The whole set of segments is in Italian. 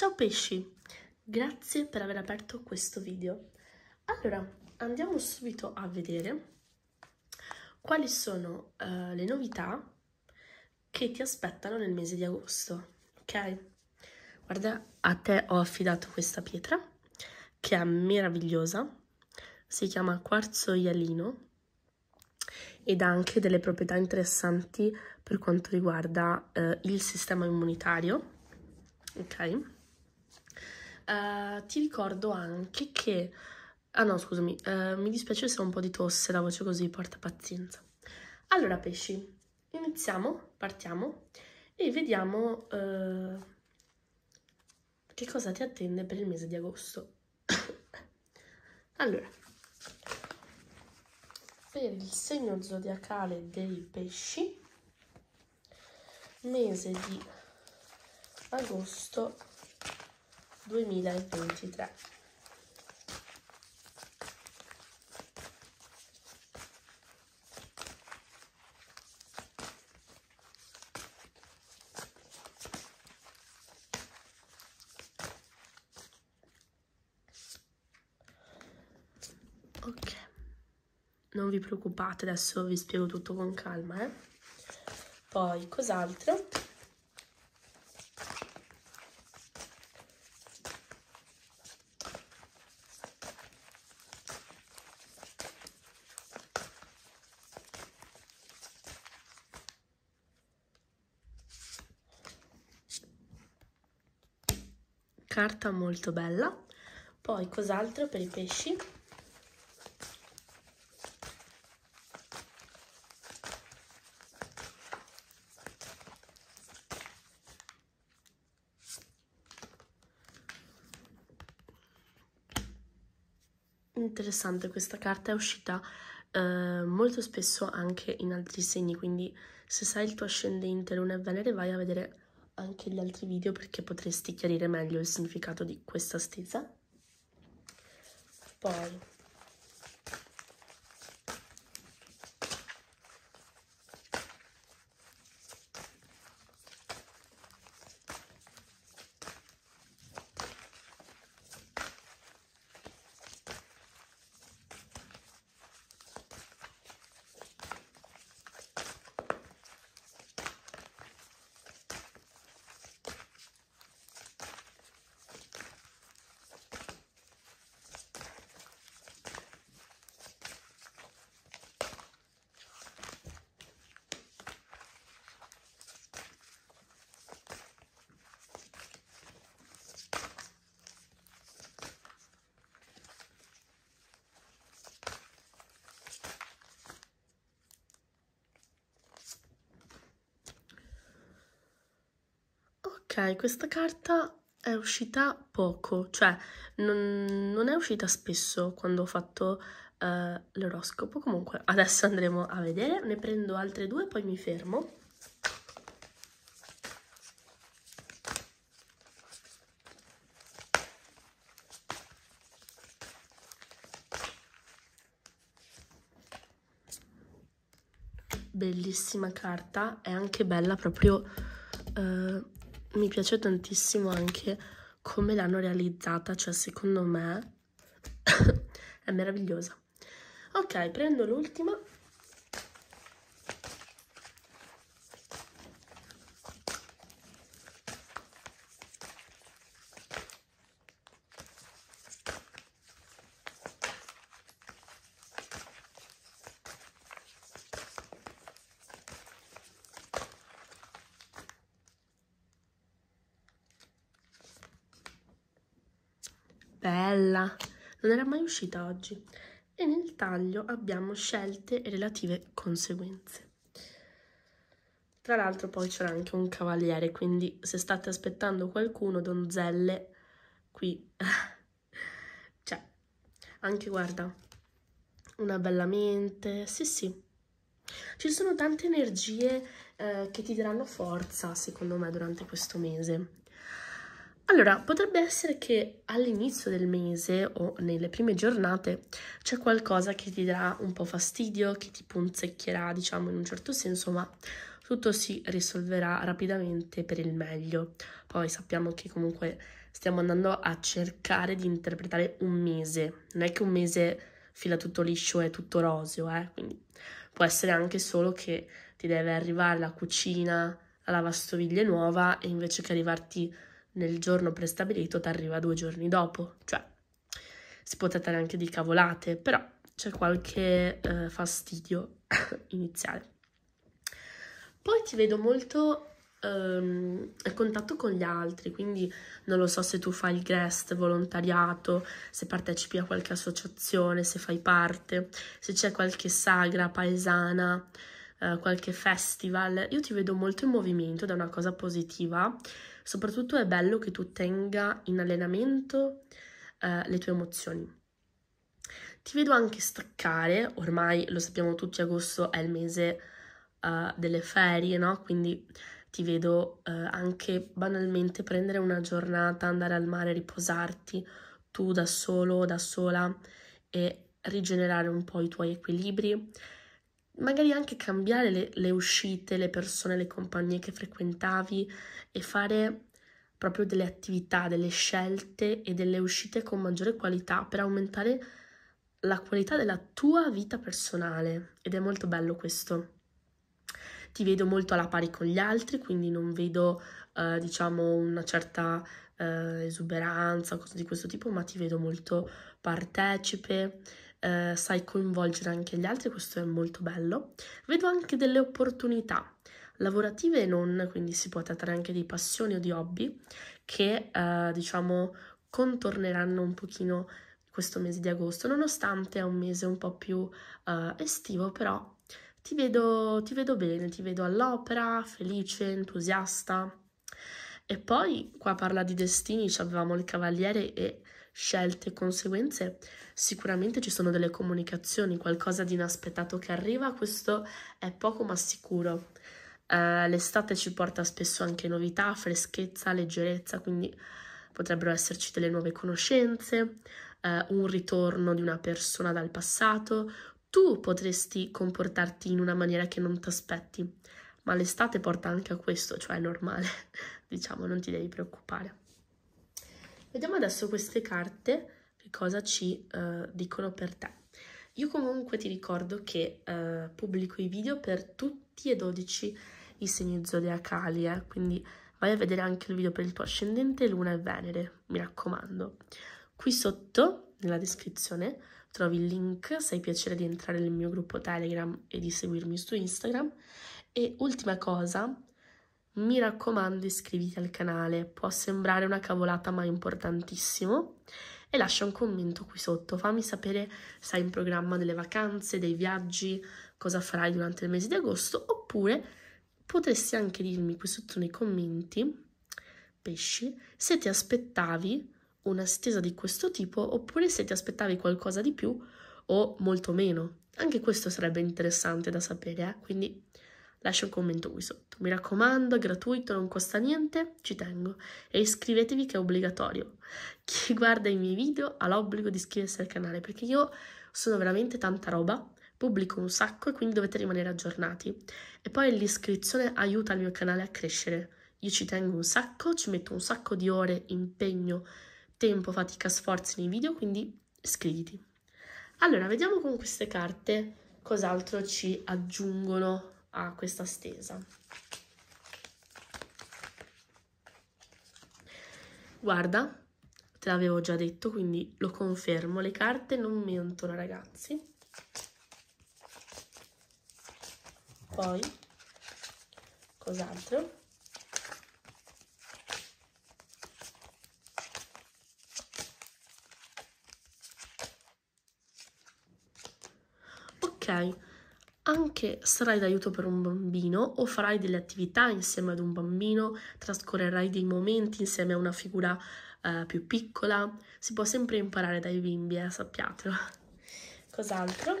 Ciao pesci! Grazie per aver aperto questo video. Allora, andiamo subito a vedere quali sono uh, le novità che ti aspettano nel mese di agosto, ok? Guarda, a te ho affidato questa pietra, che è meravigliosa, si chiama quarzo ialino ed ha anche delle proprietà interessanti per quanto riguarda eh, il sistema immunitario, ok? Eh, ti ricordo anche che... Ah no, scusami, uh, mi dispiace se ho un po' di tosse, la voce così, porta pazienza. Allora, pesci, iniziamo, partiamo e vediamo uh, che cosa ti attende per il mese di agosto. allora, per il segno zodiacale dei pesci, mese di agosto 2023. Ok, non vi preoccupate, adesso vi spiego tutto con calma, eh. Poi, cos'altro? carta molto bella. Poi cos'altro per i pesci? Interessante, questa carta è uscita eh, molto spesso anche in altri segni, quindi se sai il tuo ascendente, luna e venere, vai a vedere anche gli altri video perché potresti chiarire meglio il significato di questa stesa. Poi questa carta è uscita poco, cioè non, non è uscita spesso quando ho fatto uh, l'oroscopo. Comunque adesso andremo a vedere, ne prendo altre due poi mi fermo. Bellissima carta, è anche bella proprio... Uh, mi piace tantissimo anche come l'hanno realizzata, cioè secondo me è meravigliosa. Ok, prendo l'ultima. bella! Non era mai uscita oggi. E nel taglio abbiamo scelte e relative conseguenze. Tra l'altro poi c'era anche un cavaliere, quindi se state aspettando qualcuno, donzelle, qui... c'è cioè, anche guarda, una bella mente, sì sì. Ci sono tante energie eh, che ti daranno forza, secondo me, durante questo mese. Allora, potrebbe essere che all'inizio del mese o nelle prime giornate c'è qualcosa che ti darà un po' fastidio, che ti punzecchierà, diciamo, in un certo senso, ma tutto si risolverà rapidamente per il meglio. Poi sappiamo che comunque stiamo andando a cercare di interpretare un mese, non è che un mese fila tutto liscio e tutto roseo, eh? quindi può essere anche solo che ti deve arrivare la cucina, la lavastoviglie nuova e invece che arrivarti nel giorno prestabilito ti arriva due giorni dopo, cioè si può trattare anche di cavolate, però c'è qualche eh, fastidio iniziale. Poi ti vedo molto ehm, a contatto con gli altri, quindi non lo so se tu fai il guest volontariato, se partecipi a qualche associazione, se fai parte, se c'è qualche sagra paesana, eh, qualche festival. Io ti vedo molto in movimento, da una cosa positiva, Soprattutto è bello che tu tenga in allenamento eh, le tue emozioni. Ti vedo anche staccare, ormai lo sappiamo tutti, agosto è il mese eh, delle ferie, no? Quindi ti vedo eh, anche banalmente prendere una giornata, andare al mare, riposarti tu da solo, o da sola e rigenerare un po' i tuoi equilibri, magari anche cambiare le, le uscite, le persone, le compagnie che frequentavi e fare proprio delle attività, delle scelte e delle uscite con maggiore qualità per aumentare la qualità della tua vita personale ed è molto bello questo. Ti vedo molto alla pari con gli altri, quindi non vedo eh, diciamo una certa eh, esuberanza o cose di questo tipo, ma ti vedo molto partecipe eh, sai coinvolgere anche gli altri, questo è molto bello. Vedo anche delle opportunità lavorative e non, quindi si può trattare anche di passioni o di hobby che eh, diciamo contorneranno un pochino questo mese di agosto, nonostante è un mese un po' più eh, estivo, però ti vedo, ti vedo bene, ti vedo all'opera, felice, entusiasta. E poi qua parla di destini, cioè avevamo il cavaliere e scelte, e conseguenze, sicuramente ci sono delle comunicazioni, qualcosa di inaspettato che arriva, questo è poco ma sicuro. Uh, l'estate ci porta spesso anche novità, freschezza, leggerezza, quindi potrebbero esserci delle nuove conoscenze, uh, un ritorno di una persona dal passato. Tu potresti comportarti in una maniera che non ti aspetti, ma l'estate porta anche a questo, cioè è normale, diciamo, non ti devi preoccupare. Vediamo adesso queste carte che cosa ci uh, dicono per te. Io comunque ti ricordo che uh, pubblico i video per tutti e 12 i segni zodiacali, eh? quindi vai a vedere anche il video per il tuo ascendente, luna e venere, mi raccomando. Qui sotto, nella descrizione, trovi il link se hai piacere di entrare nel mio gruppo Telegram e di seguirmi su Instagram. E ultima cosa, mi raccomando iscriviti al canale, può sembrare una cavolata ma è importantissimo e lascia un commento qui sotto, fammi sapere se hai in programma delle vacanze, dei viaggi, cosa farai durante il mese di agosto oppure potresti anche dirmi qui sotto nei commenti, pesci, se ti aspettavi una stesa di questo tipo oppure se ti aspettavi qualcosa di più o molto meno. Anche questo sarebbe interessante da sapere, eh? quindi Lascia un commento qui sotto. Mi raccomando, è gratuito, non costa niente, ci tengo. E iscrivetevi che è obbligatorio. Chi guarda i miei video ha l'obbligo di iscriversi al canale perché io sono veramente tanta roba, pubblico un sacco e quindi dovete rimanere aggiornati. E poi l'iscrizione aiuta il mio canale a crescere. Io ci tengo un sacco, ci metto un sacco di ore, impegno, tempo, fatica, sforzi nei video, quindi iscriviti. Allora, vediamo con queste carte cos'altro ci aggiungono a questa stesa. Guarda, te l'avevo già detto, quindi lo confermo, le carte non mentono ragazzi. Poi, cos'altro? Ok, anche sarai d'aiuto per un bambino o farai delle attività insieme ad un bambino, trascorrerai dei momenti insieme a una figura eh, più piccola. Si può sempre imparare dai bimbi, eh, sappiatelo. Cos'altro?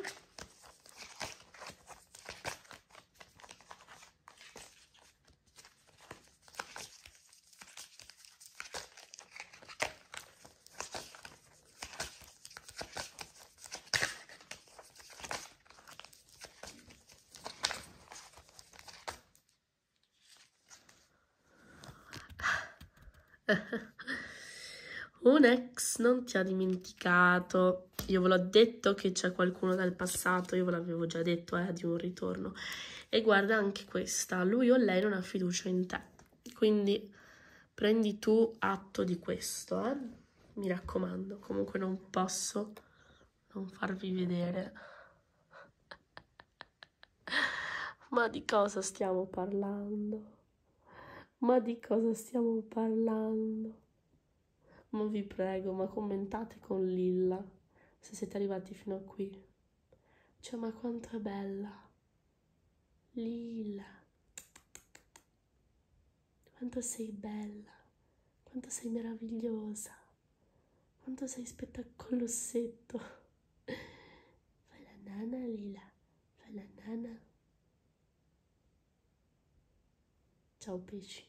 Un ex non ti ha dimenticato. Io ve l'ho detto che c'è qualcuno dal passato, io ve l'avevo già detto, eh, di un ritorno. E guarda anche questa, lui o lei non ha fiducia in te. Quindi prendi tu atto di questo, eh? Mi raccomando, comunque non posso non farvi vedere. Ma di cosa stiamo parlando? Ma di cosa stiamo parlando? Ma vi prego, ma commentate con Lilla se siete arrivati fino a qui. Cioè, ma quanto è bella. Lilla. Quanto sei bella. Quanto sei meravigliosa. Quanto sei spettacolossetto. Fai la nana, Lila. Fai la nana. Ciao, pesci.